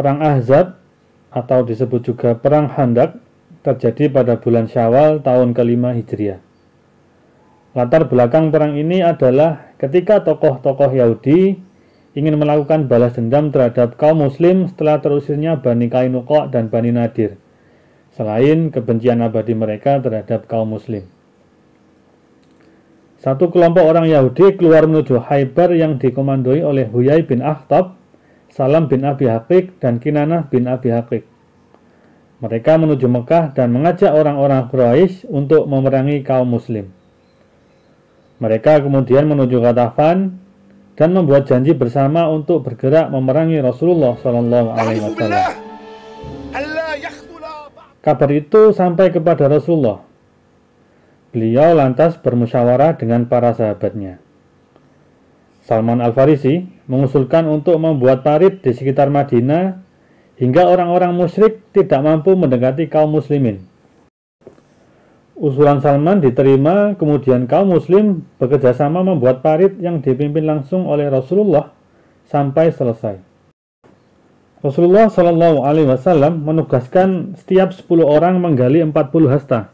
Perang Ahzab atau disebut juga Perang Handak terjadi pada bulan Syawal tahun kelima Hijriah. Latar belakang perang ini adalah ketika tokoh-tokoh Yahudi ingin melakukan balas dendam terhadap kaum muslim setelah terusirnya Bani Kainuqa dan Bani Nadir, selain kebencian abadi mereka terhadap kaum muslim. Satu kelompok orang Yahudi keluar menuju Haibar yang dikomandoi oleh Huyai bin Akhtab Salam bin Abi Hakik dan Kinanah bin Abi Hakik. Mereka menuju Mekah dan mengajak orang-orang Quraisy untuk memerangi kaum muslim. Mereka kemudian menuju Ghatafan dan membuat janji bersama untuk bergerak memerangi Rasulullah Shallallahu alaihi wasallam. Kabar itu sampai kepada Rasulullah. Beliau lantas bermusyawarah dengan para sahabatnya. Salman Al-Farisi mengusulkan untuk membuat parit di sekitar Madinah hingga orang-orang musyrik tidak mampu mendekati kaum muslimin. Usulan Salman diterima, kemudian kaum muslim bekerjasama membuat parit yang dipimpin langsung oleh Rasulullah sampai selesai. Rasulullah Shallallahu Alaihi Wasallam menugaskan setiap 10 orang menggali 40 hasta.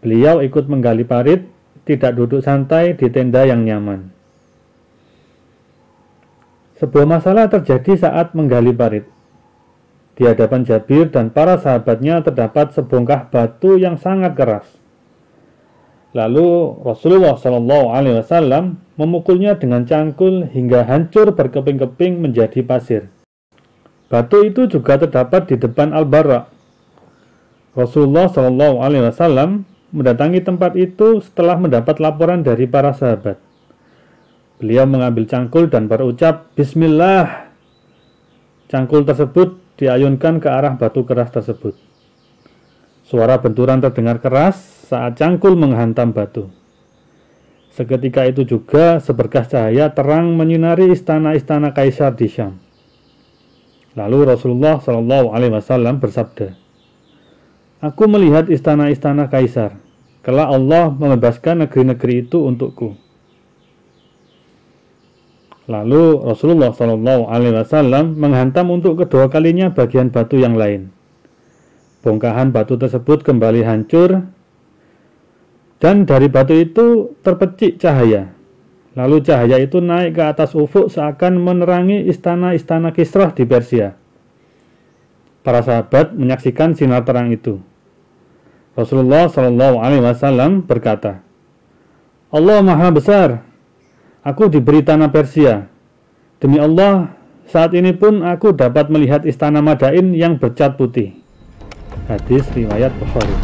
Beliau ikut menggali parit, tidak duduk santai di tenda yang nyaman. Sebuah masalah terjadi saat menggali parit. Di hadapan Jabir dan para sahabatnya terdapat sebongkah batu yang sangat keras. Lalu Rasulullah Shallallahu Alaihi Wasallam memukulnya dengan cangkul hingga hancur berkeping-keping menjadi pasir. Batu itu juga terdapat di depan Al-Bara. Rasulullah Shallallahu Alaihi Wasallam mendatangi tempat itu setelah mendapat laporan dari para sahabat. Beliau mengambil cangkul dan berucap, Bismillah. Cangkul tersebut diayunkan ke arah batu keras tersebut. Suara benturan terdengar keras saat cangkul menghantam batu. Seketika itu juga seberkas cahaya terang menyinari istana-istana kaisar di Syam. Lalu Rasulullah Shallallahu Alaihi Wasallam bersabda, Aku melihat istana-istana kaisar. Kelak Allah membebaskan negeri-negeri itu untukku. Lalu Rasulullah Shallallahu Alaihi Wasallam menghantam untuk kedua kalinya bagian batu yang lain. Bongkahan batu tersebut kembali hancur dan dari batu itu terpecik cahaya. Lalu cahaya itu naik ke atas ufuk seakan menerangi istana-istana Kisrah di Persia. Para sahabat menyaksikan sinar terang itu. Rasulullah Shallallahu Alaihi Wasallam berkata, Allah Maha Besar, Aku diberi tanah Persia. Demi Allah, saat ini pun aku dapat melihat istana Madain yang bercat putih. Hadis riwayat Bukhari.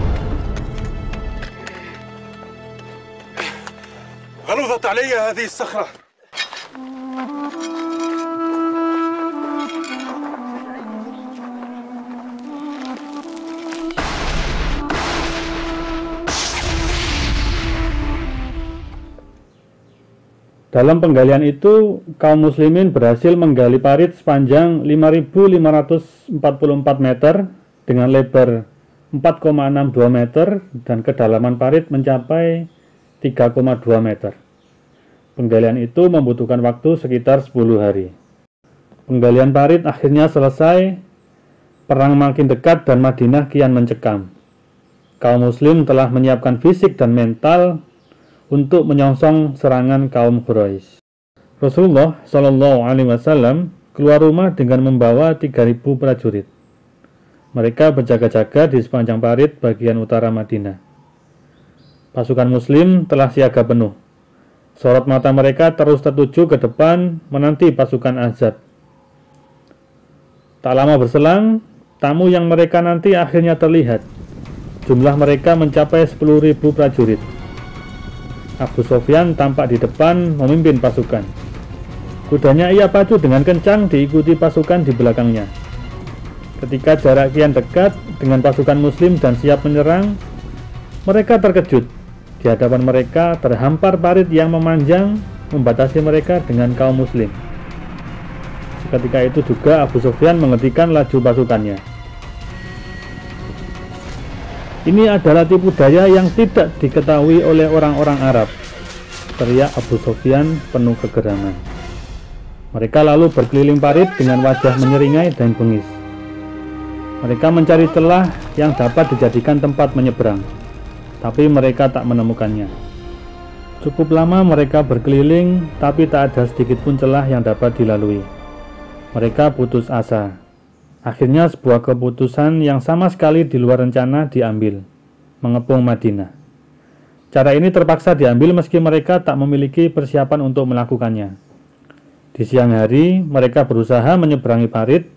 Dalam penggalian itu, kaum muslimin berhasil menggali parit sepanjang 5.544 meter dengan lebar 4,62 meter dan kedalaman parit mencapai 3,2 meter. Penggalian itu membutuhkan waktu sekitar 10 hari. Penggalian parit akhirnya selesai, perang makin dekat dan Madinah kian mencekam. Kaum muslim telah menyiapkan fisik dan mental untuk menyongsong serangan kaum Quraisy. Rasulullah Shallallahu Alaihi Wasallam keluar rumah dengan membawa 3.000 prajurit. Mereka berjaga-jaga di sepanjang parit bagian utara Madinah. Pasukan Muslim telah siaga penuh. Sorot mata mereka terus tertuju ke depan menanti pasukan Azab. Tak lama berselang, tamu yang mereka nanti akhirnya terlihat. Jumlah mereka mencapai 10.000 prajurit. Abu Sofyan tampak di depan memimpin pasukan. Kudanya ia pacu dengan kencang diikuti pasukan di belakangnya. Ketika jarak kian dekat dengan pasukan muslim dan siap menyerang, mereka terkejut. Di hadapan mereka terhampar parit yang memanjang membatasi mereka dengan kaum muslim. Ketika itu juga Abu Sofyan menghentikan laju pasukannya. Ini adalah tipu daya yang tidak diketahui oleh orang-orang Arab. Teriak Abu Sofyan penuh kegeraman. Mereka lalu berkeliling parit dengan wajah menyeringai dan bengis. Mereka mencari celah yang dapat dijadikan tempat menyeberang, tapi mereka tak menemukannya. Cukup lama mereka berkeliling, tapi tak ada sedikit pun celah yang dapat dilalui. Mereka putus asa. Akhirnya sebuah keputusan yang sama sekali di luar rencana diambil, mengepung Madinah. Cara ini terpaksa diambil meski mereka tak memiliki persiapan untuk melakukannya. Di siang hari, mereka berusaha menyeberangi parit,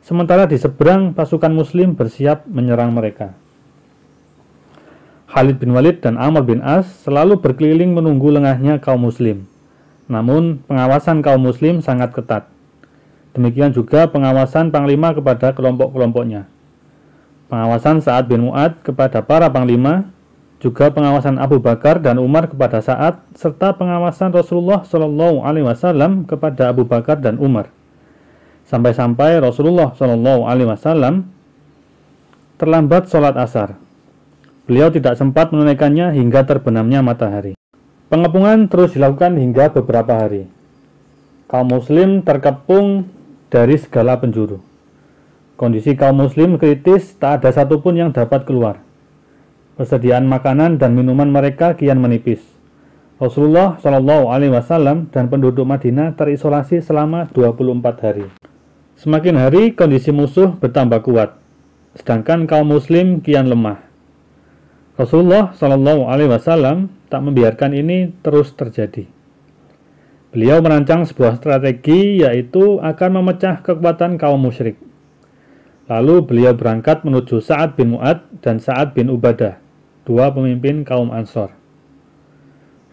sementara di seberang pasukan muslim bersiap menyerang mereka. Khalid bin Walid dan Amr bin As selalu berkeliling menunggu lengahnya kaum muslim. Namun, pengawasan kaum muslim sangat ketat Demikian juga pengawasan panglima kepada kelompok-kelompoknya. Pengawasan saat bin Mu'ad kepada para panglima, juga pengawasan Abu Bakar dan Umar kepada Sa'ad, serta pengawasan Rasulullah Shallallahu Alaihi Wasallam kepada Abu Bakar dan Umar. Sampai-sampai Rasulullah Shallallahu Alaihi Wasallam terlambat sholat asar. Beliau tidak sempat menunaikannya hingga terbenamnya matahari. Pengepungan terus dilakukan hingga beberapa hari. Kaum muslim terkepung dari segala penjuru. Kondisi kaum muslim kritis tak ada satupun yang dapat keluar. Persediaan makanan dan minuman mereka kian menipis. Rasulullah Shallallahu Alaihi Wasallam dan penduduk Madinah terisolasi selama 24 hari. Semakin hari kondisi musuh bertambah kuat, sedangkan kaum muslim kian lemah. Rasulullah Shallallahu Alaihi Wasallam tak membiarkan ini terus terjadi. Beliau merancang sebuah strategi yaitu akan memecah kekuatan kaum musyrik. Lalu beliau berangkat menuju Sa'ad bin Mu'ad dan Sa'ad bin Ubadah, dua pemimpin kaum Ansor.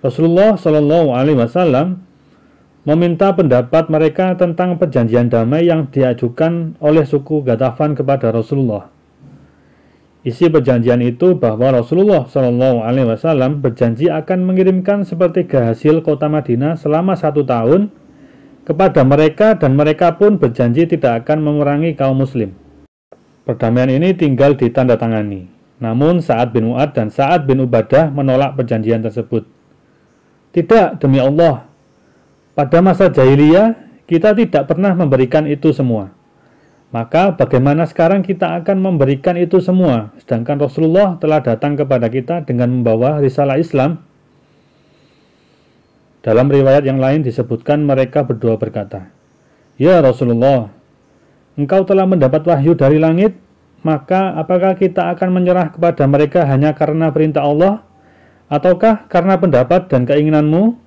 Rasulullah Shallallahu Alaihi Wasallam meminta pendapat mereka tentang perjanjian damai yang diajukan oleh suku Gatafan kepada Rasulullah. Isi perjanjian itu bahwa Rasulullah Shallallahu Alaihi Wasallam berjanji akan mengirimkan sepertiga hasil kota Madinah selama satu tahun kepada mereka dan mereka pun berjanji tidak akan mengurangi kaum muslim. Perdamaian ini tinggal ditandatangani. Namun saat bin Mu'ad dan saat bin Ubadah menolak perjanjian tersebut. Tidak, demi Allah. Pada masa jahiliyah, kita tidak pernah memberikan itu semua. Maka bagaimana sekarang kita akan memberikan itu semua, sedangkan Rasulullah telah datang kepada kita dengan membawa risalah Islam. Dalam riwayat yang lain disebutkan mereka berdua berkata, Ya Rasulullah, engkau telah mendapat wahyu dari langit, maka apakah kita akan menyerah kepada mereka hanya karena perintah Allah, ataukah karena pendapat dan keinginanmu?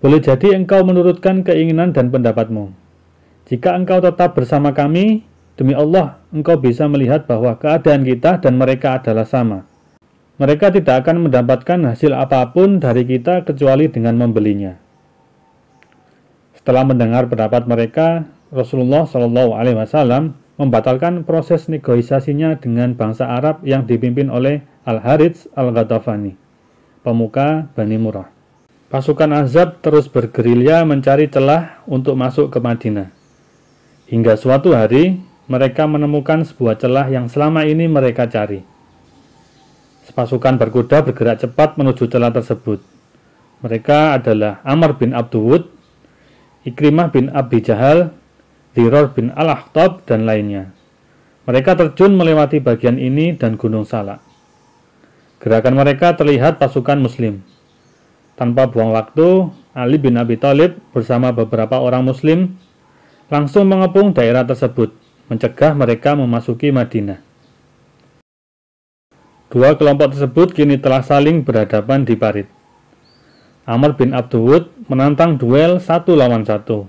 Boleh jadi engkau menurutkan keinginan dan pendapatmu. Jika engkau tetap bersama kami, demi Allah, engkau bisa melihat bahwa keadaan kita dan mereka adalah sama. Mereka tidak akan mendapatkan hasil apapun dari kita kecuali dengan membelinya. Setelah mendengar pendapat mereka, Rasulullah Shallallahu Alaihi Wasallam membatalkan proses negosiasinya dengan bangsa Arab yang dipimpin oleh Al Harits Al Ghatafani, pemuka Bani Murrah. Pasukan Azab terus bergerilya mencari celah untuk masuk ke Madinah. Hingga suatu hari, mereka menemukan sebuah celah yang selama ini mereka cari. Sepasukan berkuda bergerak cepat menuju celah tersebut. Mereka adalah Amr bin Abduwud, Ikrimah bin Abi Jahal, Diror bin Al-Ahtab, dan lainnya. Mereka terjun melewati bagian ini dan Gunung Salak. Gerakan mereka terlihat pasukan muslim. Tanpa buang waktu, Ali bin Abi Thalib bersama beberapa orang muslim langsung mengepung daerah tersebut, mencegah mereka memasuki Madinah. Dua kelompok tersebut kini telah saling berhadapan di parit. Amr bin Abduhud menantang duel satu lawan satu.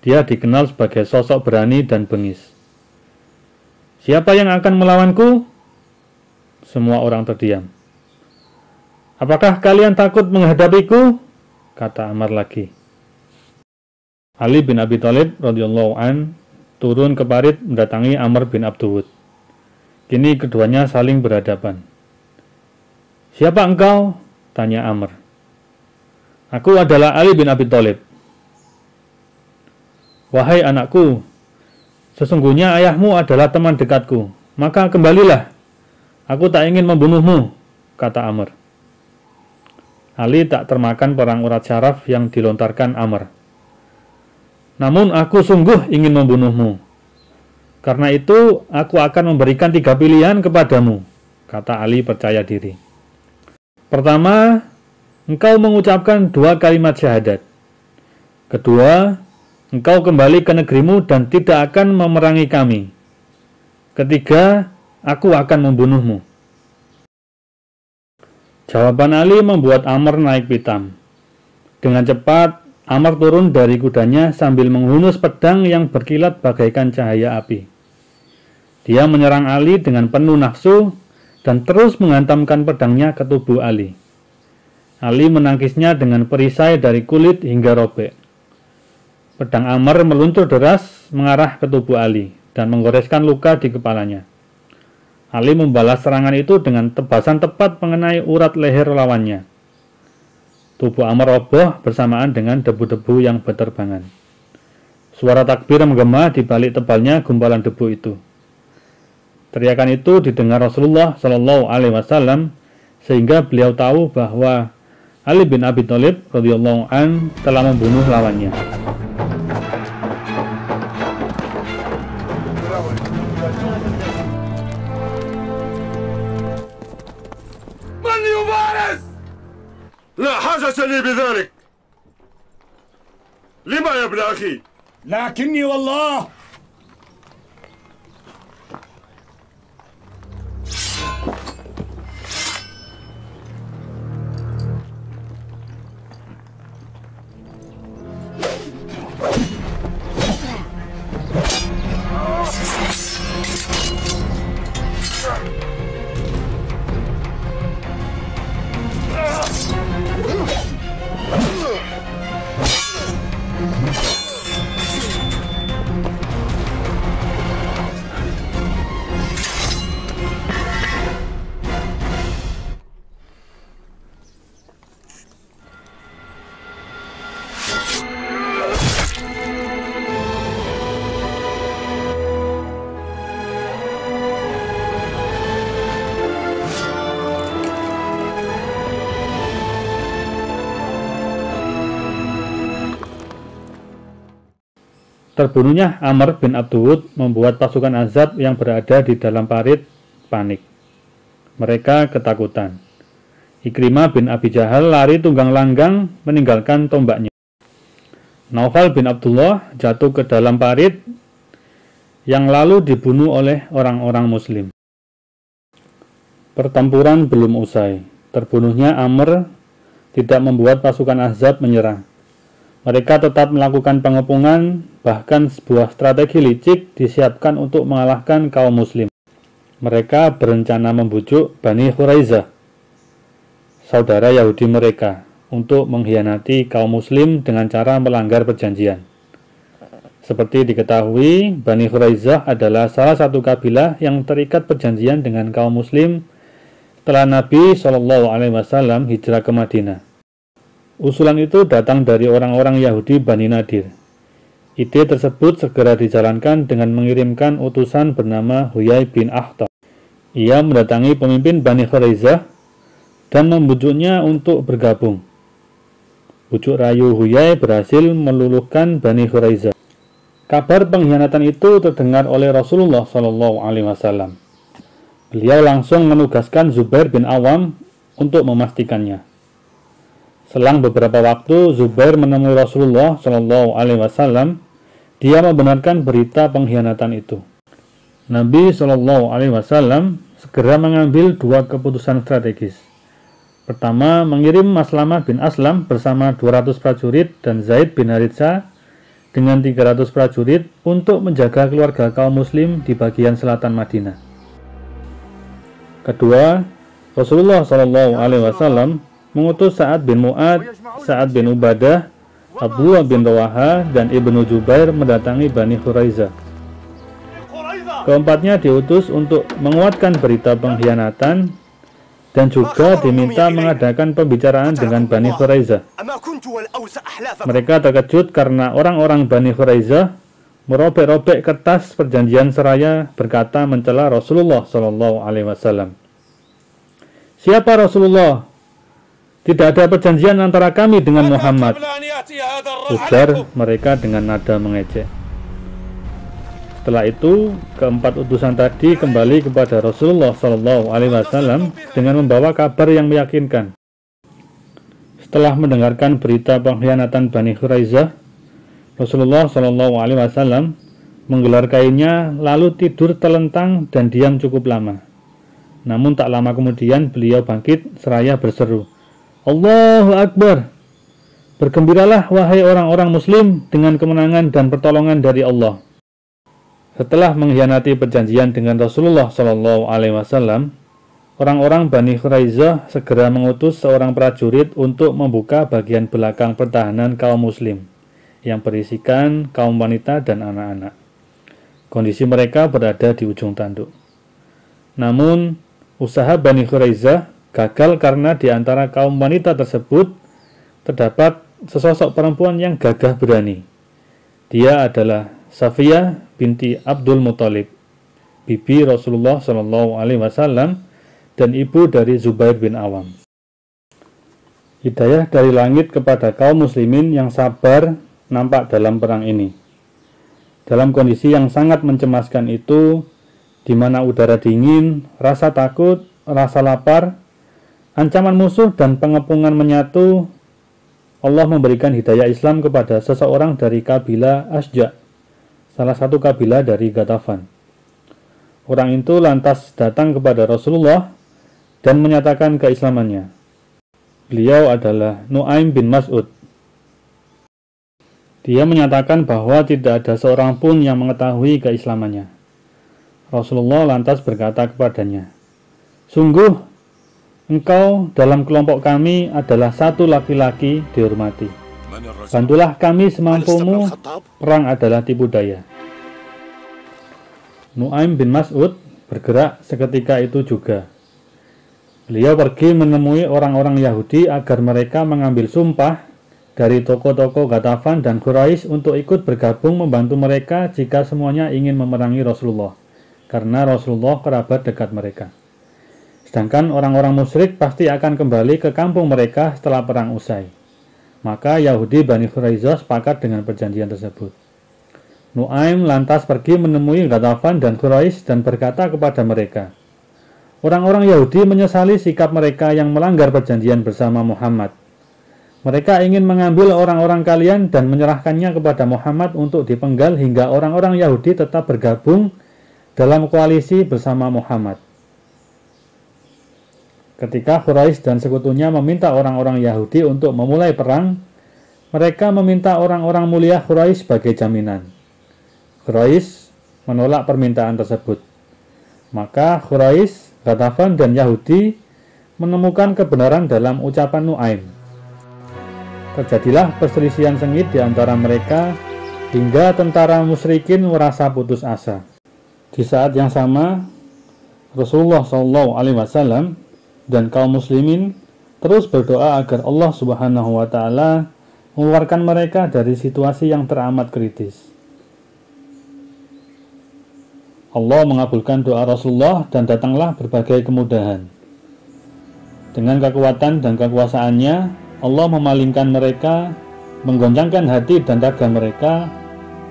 Dia dikenal sebagai sosok berani dan bengis. Siapa yang akan melawanku? Semua orang terdiam. Apakah kalian takut menghadapiku? Kata Amr lagi. Ali bin Abi Thalib radhiyallahu an turun ke parit mendatangi Amr bin Abdud. Kini keduanya saling berhadapan. Siapa engkau? Tanya Amr. Aku adalah Ali bin Abi Thalib. Wahai anakku, sesungguhnya ayahmu adalah teman dekatku, maka kembalilah. Aku tak ingin membunuhmu, kata Amr. Ali tak termakan perang urat syaraf yang dilontarkan Amr. Namun aku sungguh ingin membunuhmu. Karena itu aku akan memberikan tiga pilihan kepadamu, kata Ali percaya diri. Pertama, engkau mengucapkan dua kalimat syahadat. Kedua, engkau kembali ke negerimu dan tidak akan memerangi kami. Ketiga, aku akan membunuhmu. Jawaban Ali membuat Amr naik pitam. Dengan cepat, Amar turun dari kudanya sambil menghunus pedang yang berkilat bagaikan cahaya api. Dia menyerang Ali dengan penuh nafsu dan terus menghantamkan pedangnya ke tubuh Ali. Ali menangkisnya dengan perisai dari kulit hingga robek. Pedang Amr meluncur deras mengarah ke tubuh Ali dan menggoreskan luka di kepalanya. Ali membalas serangan itu dengan tebasan tepat mengenai urat leher lawannya. Tubuh Amr roboh bersamaan dengan debu-debu yang berterbangan. Suara takbir menggema di balik tebalnya gumpalan debu itu. Teriakan itu didengar Rasulullah Shallallahu Alaihi Wasallam sehingga beliau tahu bahwa Ali bin Abi Thalib radhiyallahu an telah membunuh lawannya. لا حاجة لي بذلك لما يا ابن أخي لكني والله Terbunuhnya Amr bin Abduhud membuat pasukan Azab yang berada di dalam parit panik. Mereka ketakutan. Ikrimah bin Abi Jahal lari tunggang langgang meninggalkan tombaknya. Naufal bin Abdullah jatuh ke dalam parit yang lalu dibunuh oleh orang-orang muslim. Pertempuran belum usai. Terbunuhnya Amr tidak membuat pasukan Azab menyerah. Mereka tetap melakukan pengepungan, bahkan sebuah strategi licik disiapkan untuk mengalahkan kaum muslim. Mereka berencana membujuk Bani Quraizah, saudara Yahudi mereka, untuk mengkhianati kaum muslim dengan cara melanggar perjanjian. Seperti diketahui, Bani Quraizah adalah salah satu kabilah yang terikat perjanjian dengan kaum muslim setelah Nabi Shallallahu alaihi wasallam hijrah ke Madinah. Usulan itu datang dari orang-orang Yahudi Bani Nadir. Ide tersebut segera dijalankan dengan mengirimkan utusan bernama Huyai bin Ahto. Ia mendatangi pemimpin Bani Khuraizah dan membujuknya untuk bergabung. Bujuk rayu Huyai berhasil meluluhkan Bani Khuraizah. Kabar pengkhianatan itu terdengar oleh Rasulullah Shallallahu Alaihi Wasallam. Beliau langsung menugaskan Zubair bin Awam untuk memastikannya. Selang beberapa waktu, Zubair menemui Rasulullah Shallallahu Alaihi Wasallam. Dia membenarkan berita pengkhianatan itu. Nabi Shallallahu Alaihi Wasallam segera mengambil dua keputusan strategis. Pertama, mengirim Maslama bin Aslam bersama 200 prajurit dan Zaid bin Haritsa dengan 300 prajurit untuk menjaga keluarga kaum muslim di bagian selatan Madinah. Kedua, Rasulullah Shallallahu Alaihi Wasallam mengutus Sa'ad bin Mu'ad, Sa'ad bin Ubadah, Abdullah bin Rawaha, dan Ibnu Jubair mendatangi Bani Khuraiza. Keempatnya diutus untuk menguatkan berita pengkhianatan dan juga diminta mengadakan pembicaraan dengan Bani Khuraiza. Mereka terkejut karena orang-orang Bani Khuraiza merobek-robek kertas perjanjian seraya berkata mencela Rasulullah Shallallahu Alaihi Wasallam. Siapa Rasulullah? Tidak ada perjanjian antara kami dengan Muhammad. Ya, Ujar mereka dengan nada mengejek. Setelah itu, keempat utusan tadi kembali kepada Rasulullah Shallallahu Alaihi Wasallam dengan membawa kabar yang meyakinkan. Setelah mendengarkan berita pengkhianatan Bani Khuraizah, Rasulullah Shallallahu Alaihi Wasallam menggelar kainnya lalu tidur telentang dan diam cukup lama. Namun tak lama kemudian beliau bangkit seraya berseru, Allahu Akbar. Bergembiralah wahai orang-orang muslim dengan kemenangan dan pertolongan dari Allah. Setelah mengkhianati perjanjian dengan Rasulullah Shallallahu alaihi wasallam, orang-orang Bani Khuraizah segera mengutus seorang prajurit untuk membuka bagian belakang pertahanan kaum muslim yang berisikan kaum wanita dan anak-anak. Kondisi mereka berada di ujung tanduk. Namun, usaha Bani Khuraizah gagal karena di antara kaum wanita tersebut terdapat sesosok perempuan yang gagah berani. Dia adalah safia binti Abdul Muthalib, bibi Rasulullah Shallallahu Alaihi Wasallam dan ibu dari Zubair bin Awam. Hidayah dari langit kepada kaum muslimin yang sabar nampak dalam perang ini. Dalam kondisi yang sangat mencemaskan itu, di mana udara dingin, rasa takut, rasa lapar, Ancaman musuh dan pengepungan menyatu Allah memberikan hidayah Islam kepada seseorang dari kabilah Asja, salah satu kabilah dari Gatafan. Orang itu lantas datang kepada Rasulullah dan menyatakan keislamannya. Beliau adalah Nuaim bin Mas'ud. Dia menyatakan bahwa tidak ada seorang pun yang mengetahui keislamannya. Rasulullah lantas berkata kepadanya, Sungguh Engkau dalam kelompok kami adalah satu laki-laki dihormati. Bantulah kami semampumu, perang adalah tipu daya. Nuaim bin Mas'ud bergerak seketika itu juga. Beliau pergi menemui orang-orang Yahudi agar mereka mengambil sumpah dari toko-toko Gatafan dan Quraisy untuk ikut bergabung membantu mereka jika semuanya ingin memerangi Rasulullah karena Rasulullah kerabat dekat mereka. Sedangkan orang-orang musyrik pasti akan kembali ke kampung mereka setelah perang usai. Maka Yahudi Bani Khuraizah sepakat dengan perjanjian tersebut. Nuaim lantas pergi menemui Ghatafan dan Quraisy dan berkata kepada mereka, Orang-orang Yahudi menyesali sikap mereka yang melanggar perjanjian bersama Muhammad. Mereka ingin mengambil orang-orang kalian dan menyerahkannya kepada Muhammad untuk dipenggal hingga orang-orang Yahudi tetap bergabung dalam koalisi bersama Muhammad. Ketika Quraisy dan sekutunya meminta orang-orang Yahudi untuk memulai perang, mereka meminta orang-orang mulia Quraisy sebagai jaminan. Quraisy menolak permintaan tersebut. Maka Quraisy, Ghatafan dan Yahudi menemukan kebenaran dalam ucapan Nuaim. Terjadilah perselisihan sengit di antara mereka hingga tentara musyrikin merasa putus asa. Di saat yang sama, Rasulullah SAW dan kaum muslimin terus berdoa agar Allah Subhanahu wa taala mengeluarkan mereka dari situasi yang teramat kritis. Allah mengabulkan doa Rasulullah dan datanglah berbagai kemudahan. Dengan kekuatan dan kekuasaannya, Allah memalingkan mereka, menggoncangkan hati dan raga mereka,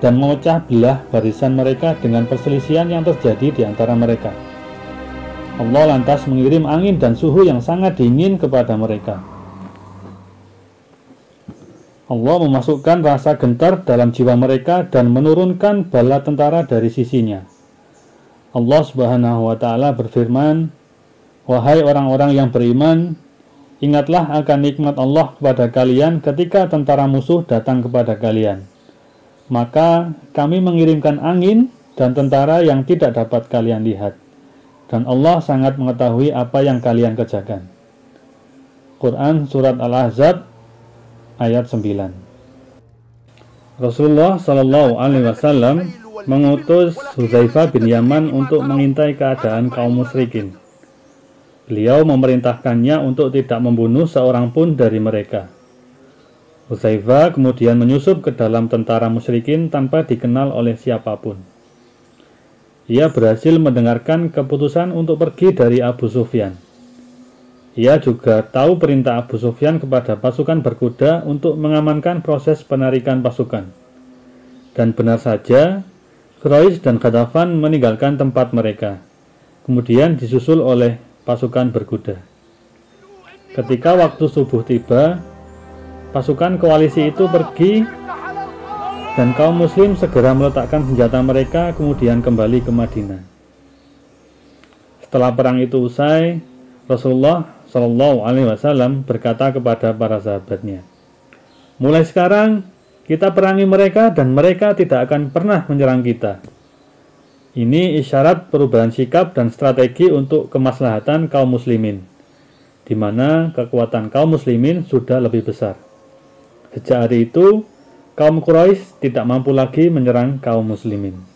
dan memecah belah barisan mereka dengan perselisihan yang terjadi di antara mereka. Allah lantas mengirim angin dan suhu yang sangat dingin kepada mereka. Allah memasukkan rasa gentar dalam jiwa mereka dan menurunkan bala tentara dari sisinya. Allah Subhanahu wa taala berfirman, "Wahai orang-orang yang beriman, ingatlah akan nikmat Allah kepada kalian ketika tentara musuh datang kepada kalian. Maka kami mengirimkan angin dan tentara yang tidak dapat kalian lihat." dan Allah sangat mengetahui apa yang kalian kerjakan. Quran Surat Al-Ahzab ayat 9 Rasulullah Shallallahu Alaihi Wasallam mengutus Huzaifah bin Yaman untuk mengintai keadaan kaum musyrikin. Beliau memerintahkannya untuk tidak membunuh seorang pun dari mereka. Huzaifah kemudian menyusup ke dalam tentara musyrikin tanpa dikenal oleh siapapun ia berhasil mendengarkan keputusan untuk pergi dari Abu Sufyan. Ia juga tahu perintah Abu Sufyan kepada pasukan berkuda untuk mengamankan proses penarikan pasukan. Dan benar saja, Quraisy dan Ghatafan meninggalkan tempat mereka, kemudian disusul oleh pasukan berkuda. Ketika waktu subuh tiba, pasukan koalisi itu pergi dan kaum muslim segera meletakkan senjata mereka kemudian kembali ke Madinah. Setelah perang itu usai, Rasulullah Shallallahu alaihi wasallam berkata kepada para sahabatnya, "Mulai sekarang kita perangi mereka dan mereka tidak akan pernah menyerang kita." Ini isyarat perubahan sikap dan strategi untuk kemaslahatan kaum muslimin, di mana kekuatan kaum muslimin sudah lebih besar. Sejak hari itu, kaum Quraisy tidak mampu lagi menyerang kaum muslimin.